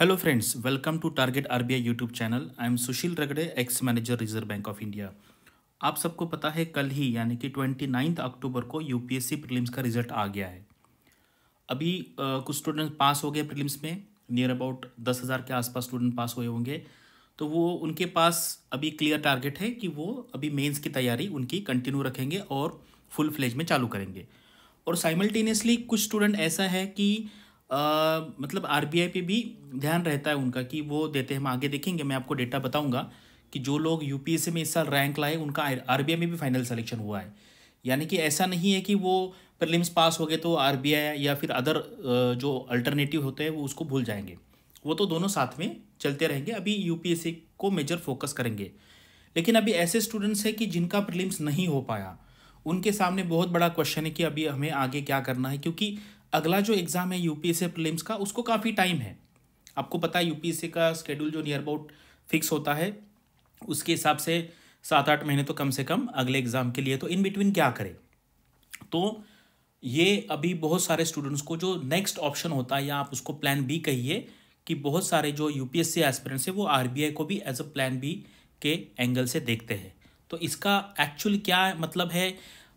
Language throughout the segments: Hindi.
Hello friends, welcome to Target RBI YouTube channel I am Sushil Ragade ex manager Reserve Bank of India आप सबको पता है कल ही यानी कि ट्वेंटी नाइन्थ अक्टूबर को यूपीएससी प्रीलिम्स का रिजल्ट आ गया है अभी आ, कुछ स्टूडेंट पास हो गए प्रीलिम्स में नियर अबाउट दस हज़ार के आसपास स्टूडेंट पास हुए होंगे तो वो उनके पास अभी क्लियर टारगेट है कि वो अभी मेन्स की तैयारी उनकी कंटिन्यू रखेंगे और फुल फ्लेज में चालू करेंगे और साइमल्टेनियसली कुछ स्टूडेंट ऐसा है कि आ, मतलब आर पे भी ध्यान रहता है उनका कि वो देते हैं हम आगे देखेंगे मैं आपको डेटा बताऊंगा कि जो लोग यू में इस साल रैंक लाए उनका आर में भी फाइनल सेलेक्शन हुआ है यानी कि ऐसा नहीं है कि वो प्रिलिम्स पास हो गए तो आर या फिर अदर जो अल्टरनेटिव होते हैं वो उसको भूल जाएंगे वो तो दोनों साथ में चलते रहेंगे अभी यू को मेजर फोकस करेंगे लेकिन अभी ऐसे स्टूडेंट्स हैं कि जिनका प्रलिम्स नहीं हो पाया उनके सामने बहुत बड़ा क्वेश्चन है कि अभी हमें आगे क्या करना है क्योंकि अगला जो एग्ज़ाम है यूपीएससी प्रीलिम्स का उसको काफ़ी टाइम है आपको पता है यू का स्केड्यूल जो नियर अबाउट फिक्स होता है उसके हिसाब से सात आठ महीने तो कम से कम अगले एग्ज़ाम के लिए तो इन बिटवीन क्या करें तो ये अभी बहुत सारे स्टूडेंट्स को जो नेक्स्ट ऑप्शन होता है या आप उसको प्लान बी कहिए कि बहुत सारे जो यूपीएससी एस्पिरेंट्स हैं वो आरबीआई को भी एज अ प्लान बी के एंगल से देखते हैं तो इसका एक्चुअल क्या मतलब है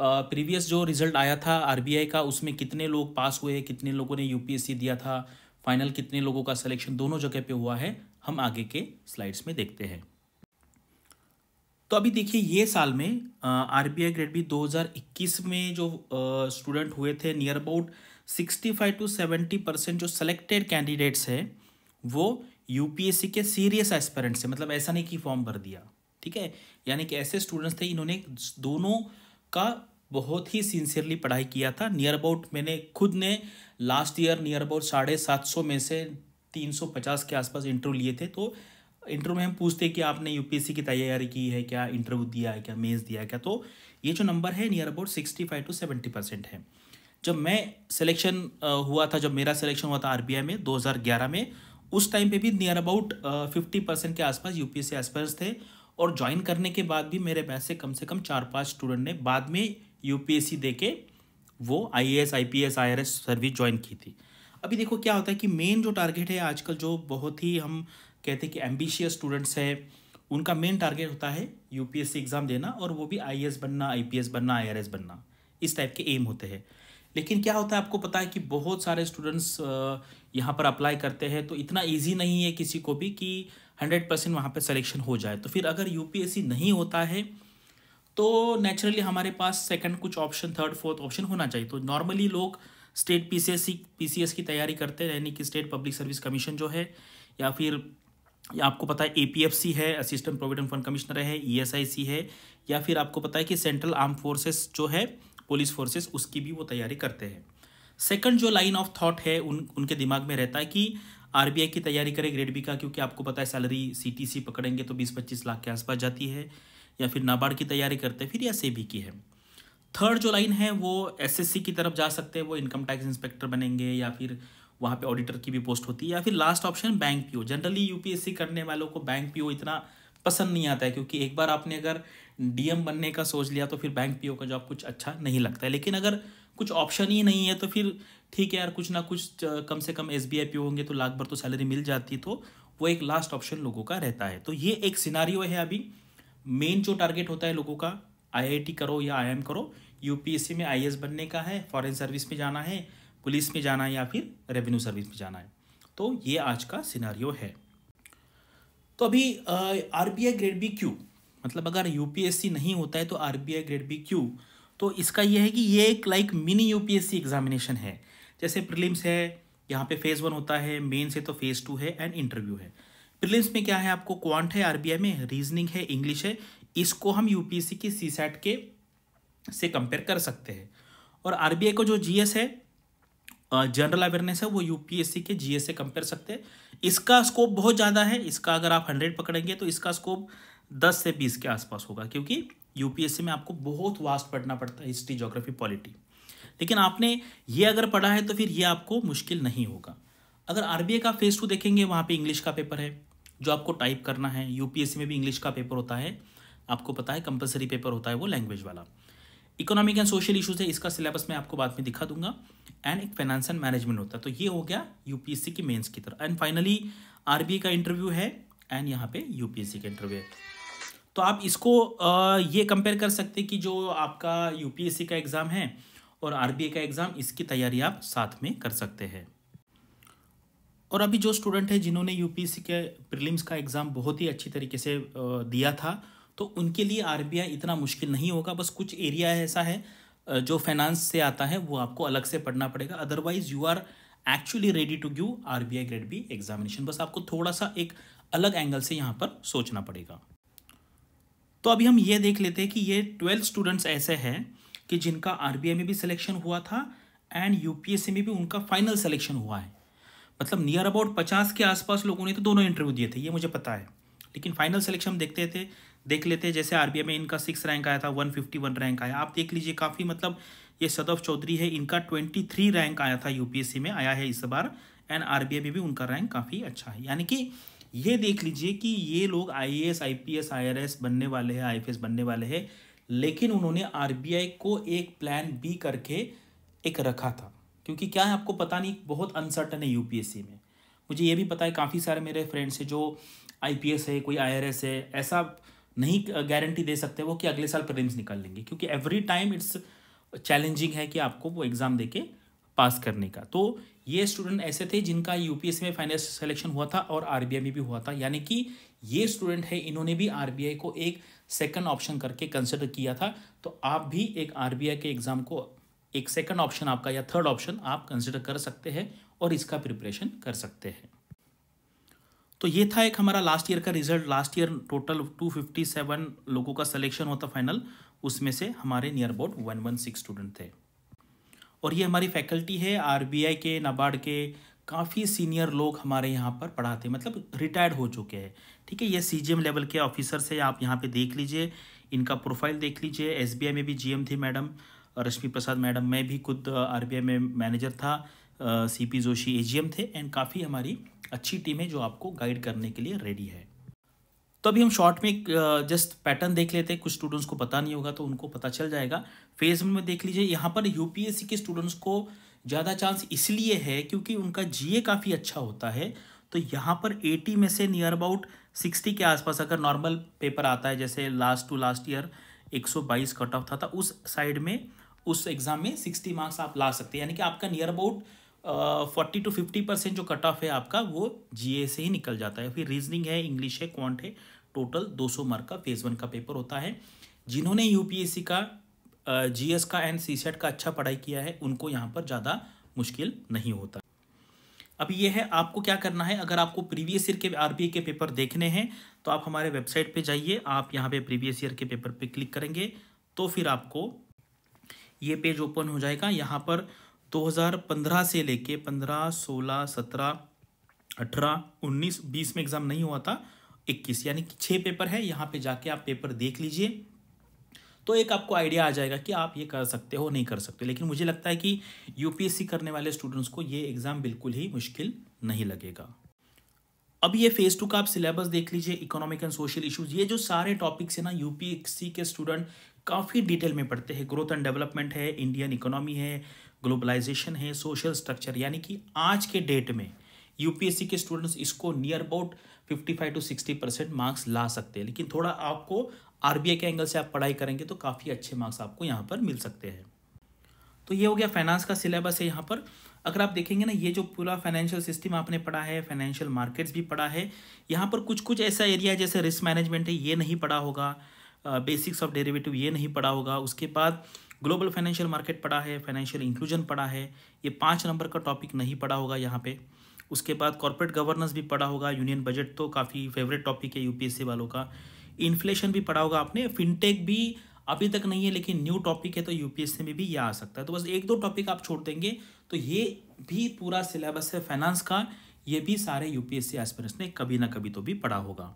प्रीवियस जो रिजल्ट आया था आरबीआई का उसमें कितने लोग पास हुए कितने लोगों ने यूपीएससी दिया था फाइनल कितने लोगों का सिलेक्शन दोनों जगह पे हुआ है हम आगे के स्लाइड्स में देखते हैं तो अभी देखिए ये साल में R B I grade B 2021 में जो स्टूडेंट हुए थे नियर अबाउट 65 टू 70 परसेंट जो सिलेक्टेड कैंडिडेट्स हैं वो यूपीएससी के सीरियस एस्पेरेंट्स हैं मतलब ऐसा नहीं कि फॉर्म भर दिया ठीक है यानी कि ऐसे स्टूडेंट्स थे इन्होंने दोनों का बहुत ही सिंसियरली पढ़ाई किया था नियर अबाउट मैंने खुद ने लास्ट ईयर नियर अबाउट साढ़े सात सौ में से तीन सौ पचास के आसपास इंटरव्यू लिए थे तो इंटरव्यू में हम पूछते कि आपने यूपीएससी की तैयारी की है क्या इंटरव्यू दिया है क्या मेन्स दिया है क्या तो ये जो नंबर है near about sixty five to seventy percent है जब मैं सिलेक्शन हुआ था जब मेरा सिलेक्शन हुआ था आरबीआई में दो में उस टाइम पे भी नियर अबाउट फिफ्टी परसेंट के आसपास यूपीएससी एस्पायर्स थे और ज्वाइन करने के बाद भी मेरे पैसे कम से कम चार पाँच स्टूडेंट ने बाद में यूपीएससी दे के वो I S I P S I R S service join की थी अभी देखो क्या होता है कि मेन जो टारगेट है आजकल जो बहुत ही हम कहते हैं कि एम्बिशियस स्टूडेंट्स हैं उनका मेन टारगेट होता है यूपीएससी एग्ज़ाम देना और वो भी आई बनना आई बनना आई बनना इस टाइप के एम होते हैं लेकिन क्या होता है आपको पता है कि बहुत सारे स्टूडेंट्स यहाँ पर अप्लाई करते हैं तो इतना ईजी नहीं है किसी को भी कि हंड्रेड परसेंट वहाँ पर सलेक्शन हो जाए तो फिर अगर यू नहीं होता है तो नेचुरली हमारे पास सेकंड कुछ ऑप्शन थर्ड फोर्थ ऑप्शन होना चाहिए तो नॉर्मली लोग स्टेट पी सी की तैयारी करते हैं यानी कि स्टेट पब्लिक सर्विस कमीशन जो है या फिर या आपको पता है ए है असिस्टेंट प्रोविडेंट फंड कमिश्नर है ईएसआईसी e है या फिर आपको पता है कि सेंट्रल आर्म फोर्सेस जो है पुलिस फोर्सेस उसकी भी वो तैयारी करते हैं सेकंड जो लाइन ऑफ थॉट है उन उनके दिमाग में रहता है कि आरबीआई की तैयारी करें ग्रेड बी का क्योंकि आपको पता है सैलरी सीटीसी पकड़ेंगे तो बीस पच्चीस लाख के आसपास जाती है या फिर नाबार्ड की तैयारी करते हैं फिर या से की है थर्ड जो लाइन है वो एसएससी की तरफ जा सकते हैं वो इनकम टैक्स इंस्पेक्टर बनेंगे या फिर वहाँ पे ऑडिटर की भी पोस्ट होती है या फिर last option bank PO generally UPSC करने वालों को बैंक पीओ इतना पसंद नहीं आता है क्योंकि एक बार आपने अगर डीएम बनने का सोच लिया तो फिर बैंक पीओ का जॉब कुछ अच्छा नहीं लगता है लेकिन अगर कुछ ऑप्शन ही नहीं है तो फिर ठीक है यार कुछ ना कुछ कम से कम एस बी आई पी होंगे तो लाख भर तो सैलरी मिल जाती तो वो एक लास्ट ऑप्शन लोगों का रहता है तो ये एक सिनारियो है अभी मेन जो टारगेट होता है लोगों का आईआईटी करो या आईएम करो यूपीएससी में आईएएस बनने का है फॉरेन सर्विस में जाना है पुलिस में जाना है या फिर रेवेन्यू सर्विस में जाना है तो ये आज का सिनारियो है तो अभी R B I grade B क्यू मतलब अगर यूपीएससी नहीं होता है तो R B I grade B क्यू तो इसका यह है कि ये एक लाइक मिनी यू एग्जामिनेशन है जैसे प्रिलिम्स है यहाँ पे फेज़ वन होता है मेन से तो फेज़ टू है एंड इंटरव्यू है प्रिलिम्स में क्या है आपको क्वांट है आर में रीजनिंग है इंग्लिश है इसको हम यू की सी के से कंपेयर कर सकते हैं और आर को जो जी है जनरल अवेयरनेस है वो यू के जी से कंपेयर सकते हैं इसका स्कोप बहुत ज़्यादा है इसका अगर आप हंड्रेड पकड़ेंगे तो इसका स्कोप दस से बीस के आसपास होगा क्योंकि यूपीएससी में आपको बहुत वास्ट पढ़ना पड़ता है हिस्ट्री जोग्राफी पॉलिटी लेकिन आपने ये अगर पढ़ा है तो फिर ये आपको मुश्किल नहीं होगा अगर आर का फेस टू देखेंगे वहाँ पर इंग्लिश का पेपर है जो आपको टाइप करना है यूपीएससी में भी इंग्लिश का पेपर होता है आपको पता है कंपलसरी पेपर होता है वो लैंग्वेज वाला इकोनॉमिक एंड सोशल इशूज है इसका सिलेबस मैं आपको बाद में दिखा दूंगा एंड एक फाइनेंस एंड मैनेजमेंट होता है तो ये हो गया यूपीएससी की मेंस की तरह एंड फाइनली आरबीआई का इंटरव्यू है एंड यहाँ पे यूपीएससी का इंटरव्यू है तो आप इसको ये कंपेयर कर सकते कि जो आपका यूपीएससी का एग्ज़ाम है और आरबीए का एग्ज़ाम इसकी तैयारी आप साथ में कर सकते हैं और अभी जो स्टूडेंट है जिन्होंने यूपीएससी के प्रीलिम्स का एग्ज़ाम बहुत ही अच्छी तरीके से दिया था तो उनके लिए आर इतना मुश्किल नहीं होगा बस कुछ एरिया ऐसा है जो फाइनेंस से आता है वो आपको अलग से पढ़ना पड़ेगा otherwise you are actually ready to give R B I grade B examination बस आपको थोड़ा सा एक अलग एंगल से यहाँ पर सोचना पड़ेगा तो अभी हम ये देख लेते हैं कि ये ट्वेल्व स्टूडेंट्स ऐसे हैं कि जिनका आर में भी सिलेक्शन हुआ था एंड यू में भी उनका फाइनल सिलेक्शन हुआ है मतलब नियर अबाउट पचास के आसपास लोगों ने तो दोनों इंटरव्यू दिए थे ये मुझे पता है लेकिन फाइनल सिलेक्शन हम देखते थे देख लेते जैसे आर में इनका सिक्स रैंक आया था वन फिफ्टी वन रैंक आया आप देख लीजिए काफ़ी मतलब ये सदफ चौधरी है इनका ट्वेंटी थ्री रैंक आया था यूपीएससी में आया है इस बार एंड आर में भी उनका रैंक काफ़ी अच्छा है यानी कि ये देख लीजिए कि ये लोग I S I P S I R S बनने वाले हैं आई बनने वाले हैं लेकिन उन्होंने आर को एक प्लान बी करके एक रखा था क्योंकि क्या है आपको पता नहीं बहुत अनसर्टन है यूपीएससी में मुझे ये भी पता है काफ़ी सारे मेरे फ्रेंड्स हैं जो आईपीएस है कोई आईआरएस है ऐसा नहीं गारंटी दे सकते वो कि अगले साल प्रीलिम्स निकाल लेंगे क्योंकि एवरी टाइम इट्स चैलेंजिंग है कि आपको वो एग्ज़ाम के पास करने का तो ये स्टूडेंट ऐसे थे जिनका यूपीएससी में फाइनेंस सिलेक्शन हुआ था और आरबीआई में भी हुआ था यानी कि ये स्टूडेंट है इन्होंने भी आरबीआई को एक सेकंड ऑप्शन करके कंसिडर किया था तो आप भी एक आरबीआई के एग्ज़ाम को एक सेकंड ऑप्शन आपका या थर्ड ऑप्शन आप कंसिडर कर सकते हैं और इसका प्रिपरेशन कर सकते हैं तो ये था एक हमारा लास्ट ईयर का रिजल्ट लास्ट ईयर टोटल 257 लोगों का सिलेक्शन होता फाइनल उसमें से हमारे नियर अबाउट 116 स्टूडेंट थे और ये हमारी फैकल्टी है आरबीआई के नाबार्ड के काफ़ी सीनियर लोग हमारे यहाँ पर पढ़ाते हैं मतलब रिटायर्ड हो चुके हैं ठीक है ये सी लेवल के ऑफिसर्स हैं आप यहाँ पे देख लीजिए इनका प्रोफाइल देख लीजिए एस में भी जी थी मैडम रश्मि प्रसाद मैडम मैं भी खुद आर में मैनेजर था सी पी जोशी ए थे एंड काफ़ी हमारी अच्छी टीम है जो आपको गाइड करने के लिए रेडी है तो अभी हम शॉर्ट में एक जस्ट पैटर्न देख लेते हैं कुछ स्टूडेंट्स को पता नहीं होगा तो उनको पता चल जाएगा फेज में देख लीजिए यहाँ पर यूपीएससी के स्टूडेंट्स को ज़्यादा चांस इसलिए है क्योंकि उनका जीए काफ़ी अच्छा होता है तो यहाँ पर 80 में से नियर अबाउट 60 के आसपास अगर नॉर्मल पेपर आता है जैसे last to last year 122 cut off था, था तो उस साइड में उस एग्ज़ाम में 60 मार्क्स आप ला सकते हैं यानी कि आपका near about forty to fifty percent जो कट ऑफ है आपका वो जीए से ही निकल जाता है फिर रीजनिंग है इंग्लिश है क्वांट है टोटल 200 मार्क का फेज वन का पेपर होता है जिन्होंने यूपीएससी का जीएस का एंड सीसेट का अच्छा पढ़ाई किया है उनको यहाँ पर ज़्यादा मुश्किल नहीं होता अब ये है आपको क्या करना है अगर आपको प्रीवियस ईयर के आर के पेपर देखने हैं तो आप हमारे वेबसाइट पे जाइए आप यहाँ पे प्रीवियस ईयर के पेपर पे क्लिक करेंगे तो फिर आपको ये पेज ओपन हो जाएगा यहाँ पर 2015 से लेके 15, 16, 17, 18, 19, 20 में एग्ज़ाम नहीं हुआ था 21 यानी कि छः पेपर है यहाँ पे जाके आप पेपर देख लीजिए तो एक आपको आइडिया आ जाएगा कि आप ये कर सकते हो नहीं कर सकते लेकिन मुझे लगता है कि यूपीएससी करने वाले स्टूडेंट्स को ये एग्ज़ाम बिल्कुल ही मुश्किल नहीं लगेगा अब ये फेस टू का आप सिलेबस देख लीजिए इकोनॉमिक एंड सोशल इश्यूज ये जो सारे टॉपिक्स हैं ना यूपीएससी के स्टूडेंट काफ़ी डिटेल में पढ़ते हैं ग्रोथ एंड डेवलपमेंट है इंडियन इकोनॉमी है ग्लोबलाइजेशन है सोशल स्ट्रक्चर यानी कि आज के डेट में यूपीएससी के स्टूडेंट्स इसको near about 55 to 60 percent marks ला सकते हैं लेकिन थोड़ा आपको आरबीआई के एंगल से आप पढ़ाई करेंगे तो काफ़ी अच्छे मार्क्स आपको यहाँ पर मिल सकते हैं तो ये हो गया फाइनेंस का सिलेबस है यहाँ पर अगर आप देखेंगे ना ये जो पूरा फाइनेंशियल सिस्टम आपने पढ़ा है फाइनेंशियल मार्केट्स भी पढ़ा है यहाँ पर कुछ कुछ ऐसा एरिया जैसे रिस्क मैनेजमेंट है ये नहीं पढ़ा होगा बेसिक्स ऑफ डेरिवेटिव ये नहीं पढ़ा होगा उसके बाद ग्लोबल फाइनेंशियल मार्केट पढ़ा है फाइनेंशियल इंक्लूजन पढ़ा है ये पाँच नंबर का टॉपिक नहीं पढ़ा होगा यहाँ पे उसके बाद कॉरपोरेट गवर्नेंस भी पढ़ा होगा यूनियन बजट तो काफ़ी फेवरेट टॉपिक है यूपीएससी वालों का इन्फ्लेशन भी पढ़ा होगा आपने फिनटेक भी अभी तक नहीं है लेकिन न्यू टॉपिक है तो यूपीएससी में भी यह आ सकता है तो बस एक दो टॉपिक आप छोड़ देंगे तो ये भी पूरा सिलेबस है फाइनेंस का ये भी सारे यूपीएससी एस्पिरेंट्स ने कभी ना कभी तो भी पढ़ा होगा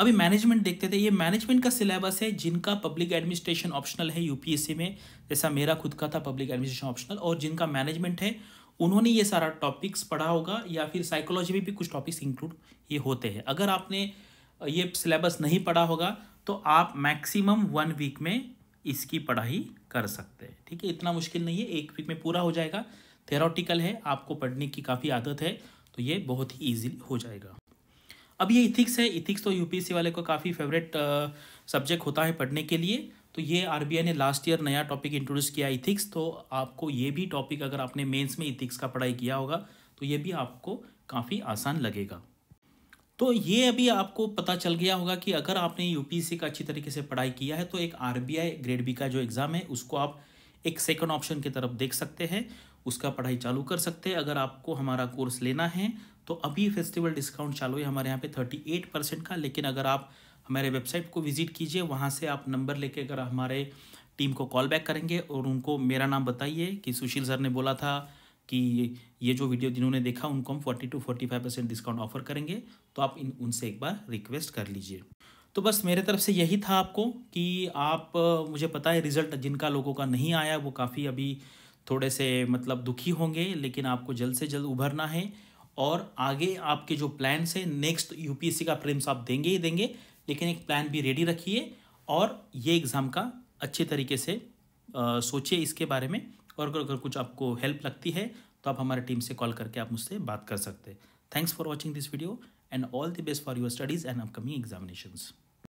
अभी मैनेजमेंट देखते थे ये मैनेजमेंट का सिलेबस है जिनका पब्लिक एडमिनिस्ट्रेशन ऑप्शनल है यूपीएससी में जैसा मेरा खुद का था पब्लिक एडमिनिस्ट्रेशन ऑप्शनल और जिनका मैनेजमेंट है उन्होंने ये सारा टॉपिक्स पढ़ा होगा या फिर साइकोलॉजी में भी कुछ टॉपिक्स इंक्लूड ये होते हैं अगर आपने ये सिलेबस नहीं पढ़ा होगा तो आप मैक्सिमम वन वीक में इसकी पढ़ाई कर सकते हैं ठीक है इतना मुश्किल नहीं है एक वीक में पूरा हो जाएगा थेरोटिकल है आपको पढ़ने की काफ़ी आदत है तो ये बहुत ही ईजी हो जाएगा अब ये इथिक्स है इथिक्स तो यूपीएससी वाले को काफ़ी फेवरेट सब्जेक्ट होता है पढ़ने के लिए तो ये आरबीआई ने लास्ट ईयर नया टॉपिक इंट्रोड्यूस किया इथिक्स तो आपको ये भी टॉपिक अगर आपने मेंस में इथिक्स का पढ़ाई किया होगा तो ये भी आपको काफ़ी आसान लगेगा तो ये अभी आपको पता चल गया होगा कि अगर आपने यू का अच्छी तरीके से पढ़ाई किया है तो एक आर ग्रेड बी का जो एग्ज़ाम है उसको आप एक सेकेंड ऑप्शन की तरफ देख सकते हैं उसका पढ़ाई चालू कर सकते हैं अगर आपको हमारा कोर्स लेना है तो अभी फेस्टिवल डिस्काउंट चालू है हमारे यहाँ पे थर्टी एट परसेंट का लेकिन अगर आप हमारे वेबसाइट को विजिट कीजिए वहाँ से आप नंबर लेके अगर हमारे टीम को कॉल बैक करेंगे और उनको मेरा नाम बताइए कि सुशील सर ने बोला था कि ये जो वीडियो जिन्होंने देखा उनको हम forty to forty five percent discount offer करेंगे तो आप इन उनसे एक बार रिक्वेस्ट कर लीजिए तो बस मेरे तरफ से यही था आपको कि आप मुझे पता है रिज़ल्ट जिनका लोगों का नहीं आया वो काफ़ी अभी थोड़े से मतलब दुखी होंगे लेकिन आपको जल्द से जल्द उभरना है और आगे आपके जो प्लान्स हैं नेक्स्ट यूपीएससी का प्रेम्स आप देंगे ही देंगे लेकिन एक प्लान भी रेडी रखिए और ये एग्ज़ाम का अच्छे तरीके से सोचिए इसके बारे में और अगर कुछ आपको हेल्प लगती है तो आप हमारे टीम से कॉल करके आप मुझसे बात कर सकते हैं thanks for watching this video and all the best for your studies and upcoming examinations